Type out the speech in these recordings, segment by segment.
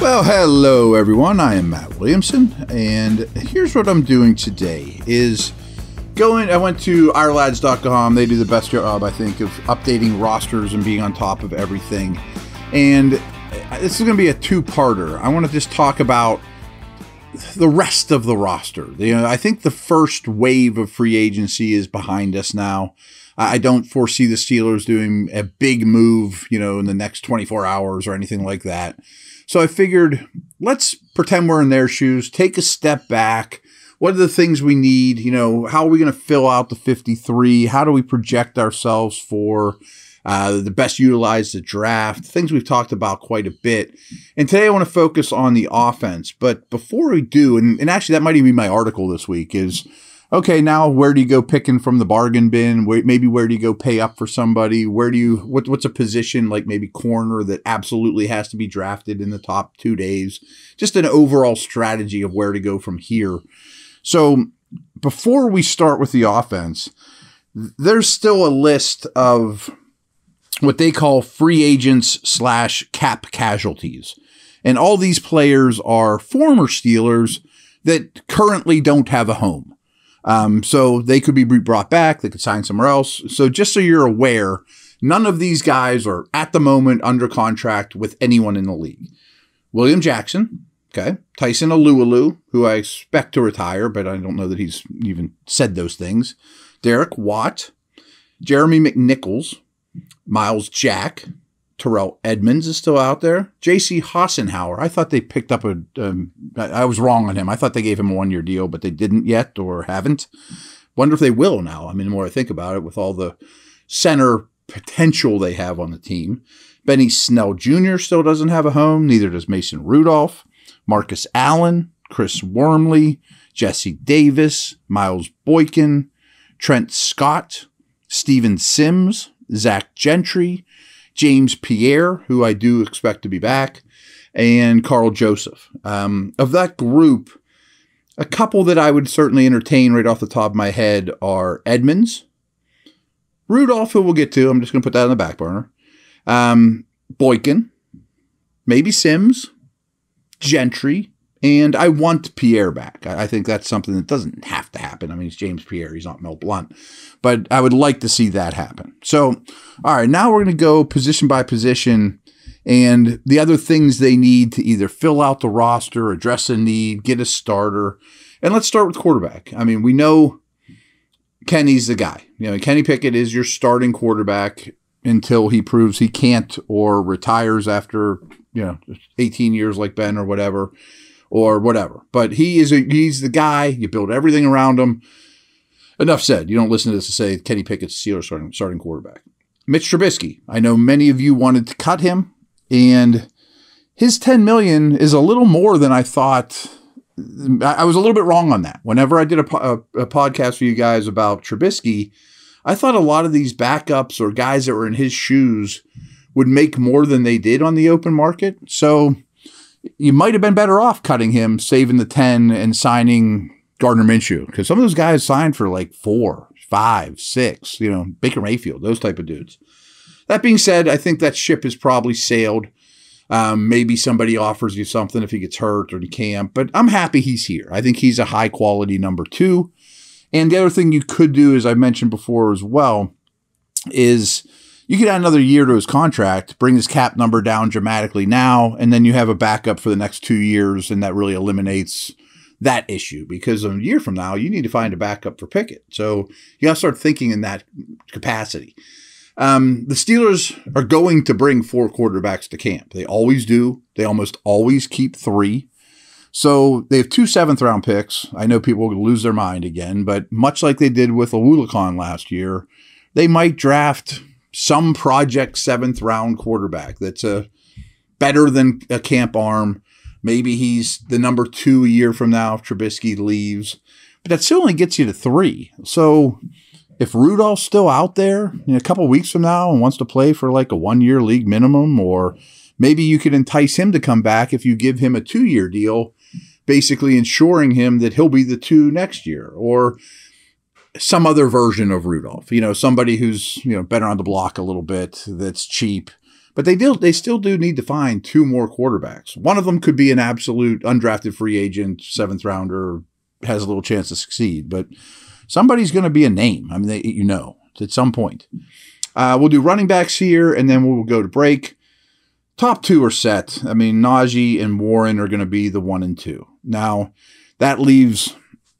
Well, hello everyone. I am Matt Williamson, and here's what I'm doing today is going I went to ourlads.com. They do the best job I think of updating rosters and being on top of everything. And this is going to be a two-parter. I want to just talk about the rest of the roster. You know, I think the first wave of free agency is behind us now. I don't foresee the Steelers doing a big move, you know, in the next 24 hours or anything like that. So I figured let's pretend we're in their shoes, take a step back. What are the things we need? You know, how are we going to fill out the 53? How do we project ourselves for uh, the best utilize the draft? Things we've talked about quite a bit. And today I want to focus on the offense. But before we do, and, and actually that might even be my article this week, is – okay, now where do you go picking from the bargain bin? Where, maybe where do you go pay up for somebody? Where do you what, what's a position like maybe corner that absolutely has to be drafted in the top two days? Just an overall strategy of where to go from here. So before we start with the offense, there's still a list of what they call free agents slash cap casualties. And all these players are former Steelers that currently don't have a home. Um, so they could be brought back. They could sign somewhere else. So just so you're aware, none of these guys are at the moment under contract with anyone in the league. William Jackson, okay, Tyson Alualu, who I expect to retire, but I don't know that he's even said those things. Derek Watt, Jeremy McNichols, Miles Jack, Terrell Edmonds is still out there. J.C. Hassenhauer, I thought they picked up a. Um, I was wrong on him. I thought they gave him a one year deal, but they didn't yet or haven't. Wonder if they will now. I mean, the more I think about it, with all the center potential they have on the team. Benny Snell Jr. still doesn't have a home. Neither does Mason Rudolph, Marcus Allen, Chris Wormley, Jesse Davis, Miles Boykin, Trent Scott, Steven Sims, Zach Gentry, James Pierre, who I do expect to be back, and Carl Joseph. Um, of that group, a couple that I would certainly entertain right off the top of my head are Edmonds, Rudolph, who we'll get to. I'm just going to put that on the back burner. Um, Boykin, maybe Sims, Gentry, and I want Pierre back. I think that's something that doesn't have to happen. I mean, it's James Pierre, he's not Mel Blunt, but I would like to see that happen. So, all right, now we're going to go position by position and the other things they need to either fill out the roster, address a need, get a starter. And let's start with quarterback. I mean, we know Kenny's the guy. You know, Kenny Pickett is your starting quarterback until he proves he can't or retires after, you know, 18 years like Ben or whatever or whatever. But he is a, he's the guy. You build everything around him. Enough said. You don't listen to this to say Kenny Pickett's Steelers starting, starting quarterback. Mitch Trubisky. I know many of you wanted to cut him, and his 10 million is a little more than I thought. I was a little bit wrong on that. Whenever I did a, a, a podcast for you guys about Trubisky, I thought a lot of these backups or guys that were in his shoes would make more than they did on the open market. So you might have been better off cutting him, saving the 10 and signing Gardner Minshew because some of those guys signed for like four, five, six, you know, Baker Mayfield, those type of dudes. That being said, I think that ship has probably sailed. Um, maybe somebody offers you something if he gets hurt or camp. but I'm happy he's here. I think he's a high quality number two. And the other thing you could do, as I mentioned before as well, is you could add another year to his contract, bring his cap number down dramatically now, and then you have a backup for the next two years, and that really eliminates that issue because a year from now you need to find a backup for Pickett. So you got to start thinking in that capacity. Um, the Steelers are going to bring four quarterbacks to camp. They always do. They almost always keep three. So they have two seventh round picks. I know people will lose their mind again, but much like they did with Awulikon last year, they might draft some project seventh round quarterback that's a better than a camp arm. Maybe he's the number two a year from now if Trubisky leaves, but that still only gets you to three. So if Rudolph's still out there in a couple weeks from now and wants to play for like a one year league minimum, or maybe you could entice him to come back if you give him a two year deal, basically ensuring him that he'll be the two next year. Or some other version of Rudolph. You know, somebody who's you know better on the block a little bit, that's cheap. But they do they still do need to find two more quarterbacks. One of them could be an absolute undrafted free agent, seventh rounder, has a little chance to succeed. But somebody's going to be a name. I mean, they, you know, at some point. Uh, we'll do running backs here, and then we'll go to break. Top two are set. I mean, Najee and Warren are going to be the one and two. Now, that leaves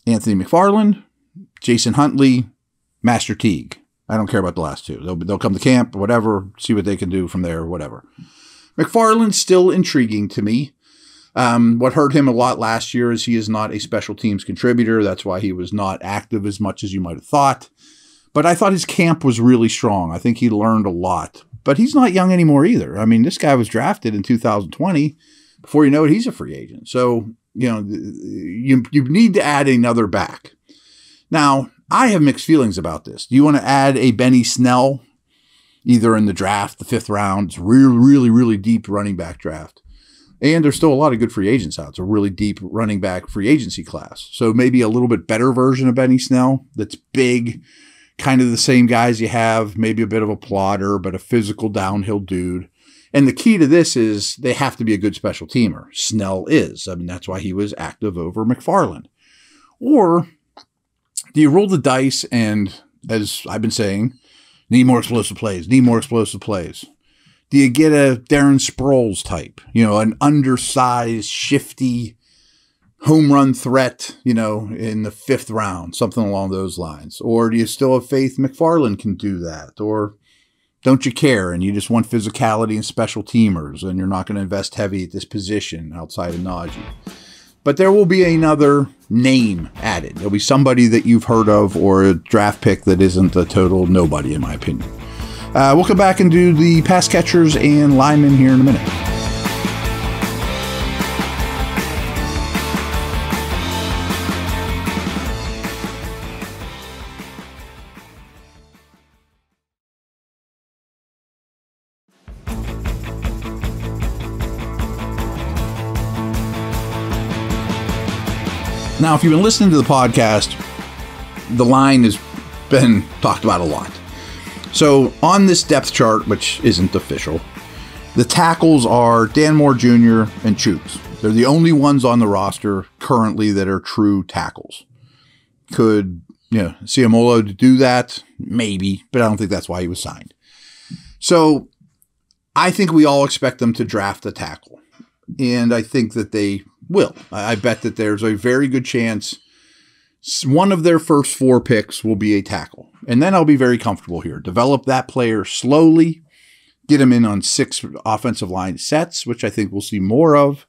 Anthony McFarland, Jason Huntley, Master Teague. I don't care about the last two. They'll, they'll come to camp, whatever, see what they can do from there, whatever. McFarland's still intriguing to me. Um, what hurt him a lot last year is he is not a special teams contributor. That's why he was not active as much as you might have thought. But I thought his camp was really strong. I think he learned a lot. But he's not young anymore either. I mean, this guy was drafted in 2020. Before you know it, he's a free agent. So, you know, you, you need to add another back. Now, I have mixed feelings about this. Do you want to add a Benny Snell either in the draft, the fifth round? It's really, really, really deep running back draft. And there's still a lot of good free agents out. It's a really deep running back free agency class. So maybe a little bit better version of Benny Snell that's big, kind of the same guys you have, maybe a bit of a plotter, but a physical downhill dude. And the key to this is they have to be a good special teamer. Snell is. I mean, that's why he was active over McFarland. Or you roll the dice, and as I've been saying, need more explosive plays, need more explosive plays. Do you get a Darren Sproles type, you know, an undersized, shifty home run threat, you know, in the fifth round, something along those lines? Or do you still have faith McFarland can do that? Or don't you care and you just want physicality and special teamers and you're not going to invest heavy at this position outside of Najee? but there will be another name added. There'll be somebody that you've heard of or a draft pick that isn't a total nobody, in my opinion. Uh, we'll come back and do the pass catchers and linemen here in a minute. Now, if you've been listening to the podcast, the line has been talked about a lot. So, on this depth chart, which isn't official, the tackles are Dan Moore Jr. and Chooks. They're the only ones on the roster currently that are true tackles. Could, you know, Ciamolo do that? Maybe, but I don't think that's why he was signed. So, I think we all expect them to draft a tackle. And I think that they will. I, I bet that there's a very good chance one of their first four picks will be a tackle. And then I'll be very comfortable here. Develop that player slowly, get him in on six offensive line sets, which I think we'll see more of.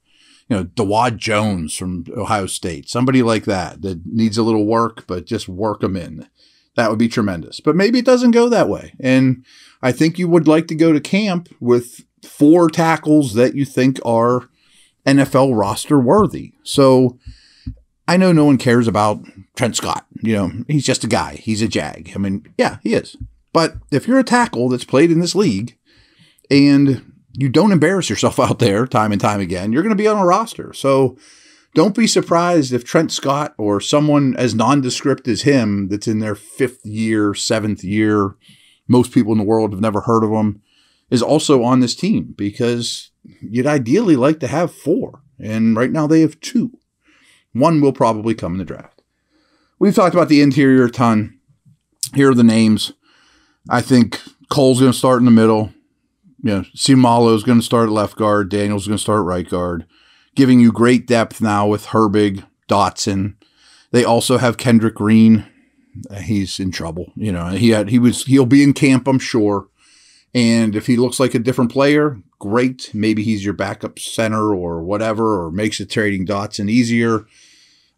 You know, Dawad Jones from Ohio State, somebody like that that needs a little work, but just work him in. That would be tremendous. But maybe it doesn't go that way. And I think you would like to go to camp with four tackles that you think are NFL roster worthy. So I know no one cares about Trent Scott. You know, he's just a guy, he's a jag. I mean, yeah, he is. But if you're a tackle that's played in this league and you don't embarrass yourself out there time and time again, you're going to be on a roster. So don't be surprised if Trent Scott or someone as nondescript as him that's in their fifth year, seventh year, most people in the world have never heard of him, is also on this team because you'd ideally like to have four, and right now they have two. One will probably come in the draft. We've talked about the interior ton. Here are the names. I think Cole's going to start in the middle. You know, Simalo is going to start at left guard. Daniel's going to start right guard, giving you great depth now with Herbig, Dotson. They also have Kendrick Green. Uh, he's in trouble. You know, he had he was he'll be in camp, I'm sure. And if he looks like a different player, great. Maybe he's your backup center or whatever, or makes the trading dots and easier.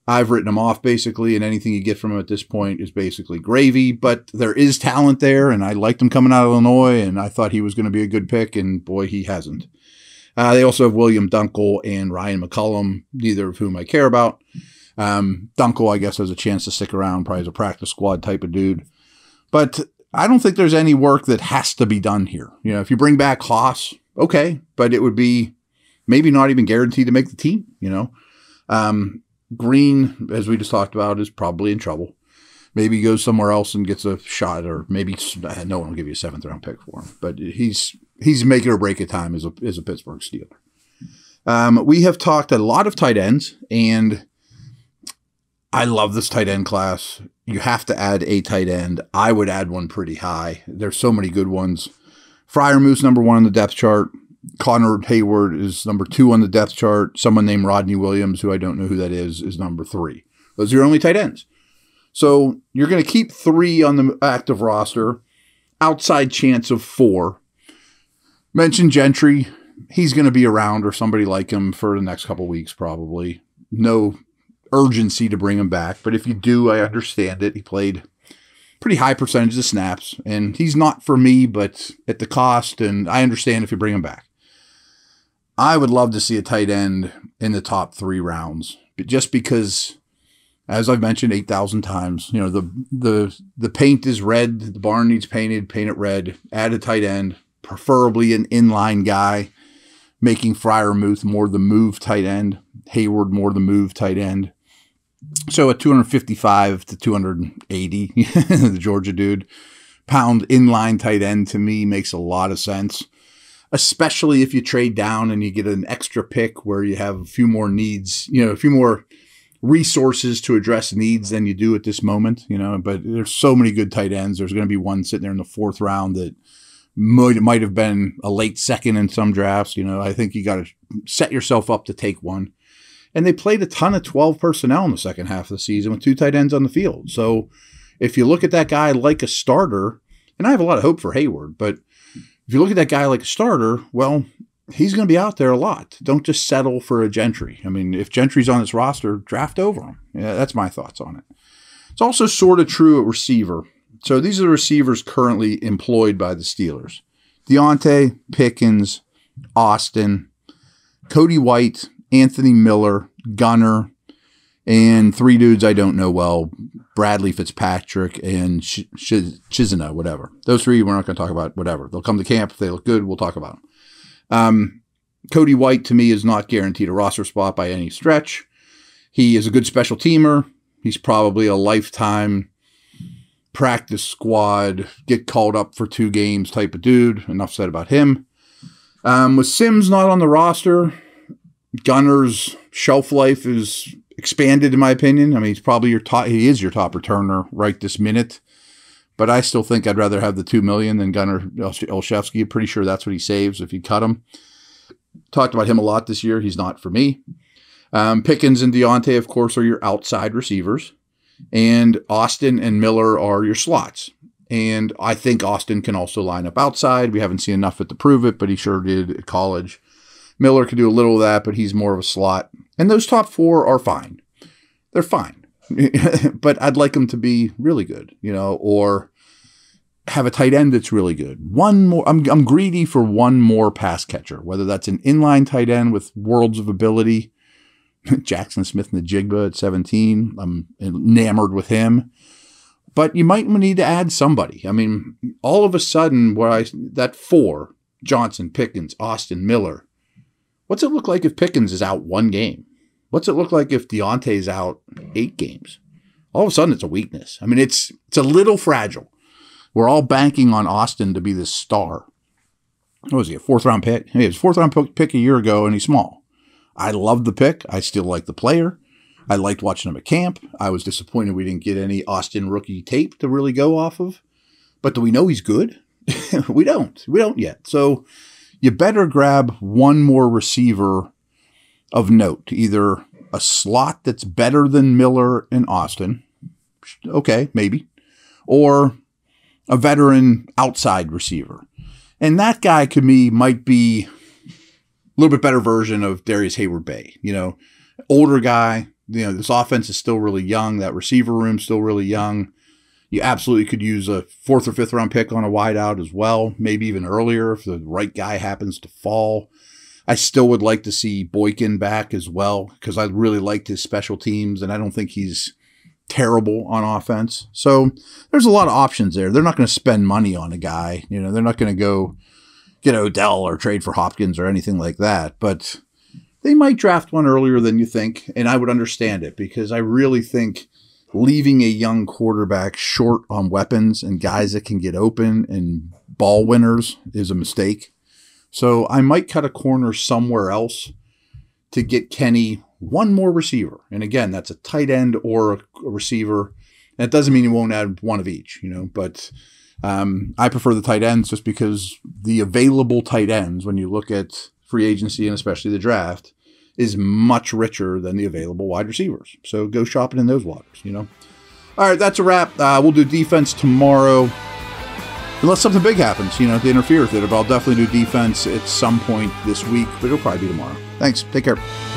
I've written him off basically, and anything you get from him at this point is basically gravy. But there is talent there, and I liked him coming out of Illinois, and I thought he was going to be a good pick, and boy, he hasn't. Uh, they also have William Dunkel and Ryan McCullum, neither of whom I care about. Um, Dunkel, I guess, has a chance to stick around, probably as a practice squad type of dude. But I don't think there's any work that has to be done here. You know, if you bring back Haas, okay, but it would be maybe not even guaranteed to make the team, you know. Um, Green, as we just talked about, is probably in trouble. Maybe he goes somewhere else and gets a shot, or maybe uh, no one will give you a seventh round pick for him. But he's he's making or break of time as a as a Pittsburgh Steeler. Um, we have talked a lot of tight ends, and I love this tight end class you have to add a tight end. I would add one pretty high. There's so many good ones. Fryer Moose number one on the depth chart. Connor Hayward is number two on the depth chart. Someone named Rodney Williams, who I don't know who that is, is number three. Those are your only tight ends. So you're going to keep three on the active roster, outside chance of four. Mention Gentry. He's going to be around or somebody like him for the next couple weeks, probably. No urgency to bring him back, but if you do, I understand it. He played pretty high percentage of snaps, and he's not for me, but at the cost, and I understand if you bring him back. I would love to see a tight end in the top three rounds, but just because, as I've mentioned eight thousand times, you know the the the paint is red, the barn needs painted, paint it red, add a tight end, preferably an inline guy, making Muth more the move tight end, Hayward more the move tight end. So a 255 to 280, the Georgia dude, pound inline tight end to me makes a lot of sense, especially if you trade down and you get an extra pick where you have a few more needs, you know, a few more resources to address needs than you do at this moment, you know. But there's so many good tight ends. There's going to be one sitting there in the fourth round that might, might have been a late second in some drafts. You know, I think you got to set yourself up to take one. And they played a ton of 12 personnel in the second half of the season with two tight ends on the field. So if you look at that guy like a starter, and I have a lot of hope for Hayward, but if you look at that guy like a starter, well, he's going to be out there a lot. Don't just settle for a Gentry. I mean, if Gentry's on this roster, draft over him. Yeah, that's my thoughts on it. It's also sort of true at receiver. So these are the receivers currently employed by the Steelers Deontay, Pickens, Austin, Cody White, Anthony Miller, Gunner, and three dudes I don't know well Bradley Fitzpatrick and Chisina, whatever. Those three we're not going to talk about, whatever. They'll come to camp. If they look good, we'll talk about them. Um, Cody White, to me, is not guaranteed a roster spot by any stretch. He is a good special teamer. He's probably a lifetime practice squad, get called up for two games type of dude. Enough said about him. Um, with Sims not on the roster, Gunner's shelf life is expanded, in my opinion. I mean, he's probably your top. He is your top returner right this minute. But I still think I'd rather have the two million than Gunner Olszewski. I'm pretty sure that's what he saves if you cut him. Talked about him a lot this year. He's not for me. Um, Pickens and Deontay, of course, are your outside receivers, and Austin and Miller are your slots. And I think Austin can also line up outside. We haven't seen enough of it to prove it, but he sure did at college. Miller could do a little of that, but he's more of a slot. And those top four are fine. They're fine. but I'd like them to be really good, you know, or have a tight end that's really good. One more, I'm, I'm greedy for one more pass catcher, whether that's an inline tight end with worlds of ability. Jackson Smith Najigba at 17. I'm enamored with him. But you might need to add somebody. I mean, all of a sudden, where I that four Johnson, Pickens, Austin, Miller, What's it look like if Pickens is out one game? What's it look like if Deontay's out eight games? All of a sudden, it's a weakness. I mean, it's it's a little fragile. We're all banking on Austin to be this star. What was he? A fourth round pick? He was fourth round pick a year ago, and he's small. I loved the pick. I still like the player. I liked watching him at camp. I was disappointed we didn't get any Austin rookie tape to really go off of. But do we know he's good? we don't. We don't yet. So you better grab one more receiver of note, either a slot that's better than Miller and Austin. Okay, maybe. Or a veteran outside receiver. And that guy to me might be a little bit better version of Darius Hayward Bay. You know, older guy. You know, this offense is still really young. That receiver room still really young. You absolutely could use a fourth or fifth round pick on a wideout as well, maybe even earlier if the right guy happens to fall. I still would like to see Boykin back as well because I really liked his special teams and I don't think he's terrible on offense. So there's a lot of options there. They're not going to spend money on a guy. You know, they're not going to go get Odell or trade for Hopkins or anything like that. But they might draft one earlier than you think, and I would understand it because I really think leaving a young quarterback short on weapons and guys that can get open and ball winners is a mistake. So I might cut a corner somewhere else to get Kenny one more receiver. And again, that's a tight end or a receiver. That doesn't mean you won't add one of each, you know, but um, I prefer the tight ends just because the available tight ends, when you look at free agency and especially the draft, is much richer than the available wide receivers. So go shopping in those waters, you know? All right, that's a wrap. Uh, we'll do defense tomorrow. Unless something big happens, you know, to interfere with it. But I'll definitely do defense at some point this week, but it'll probably be tomorrow. Thanks. Take care.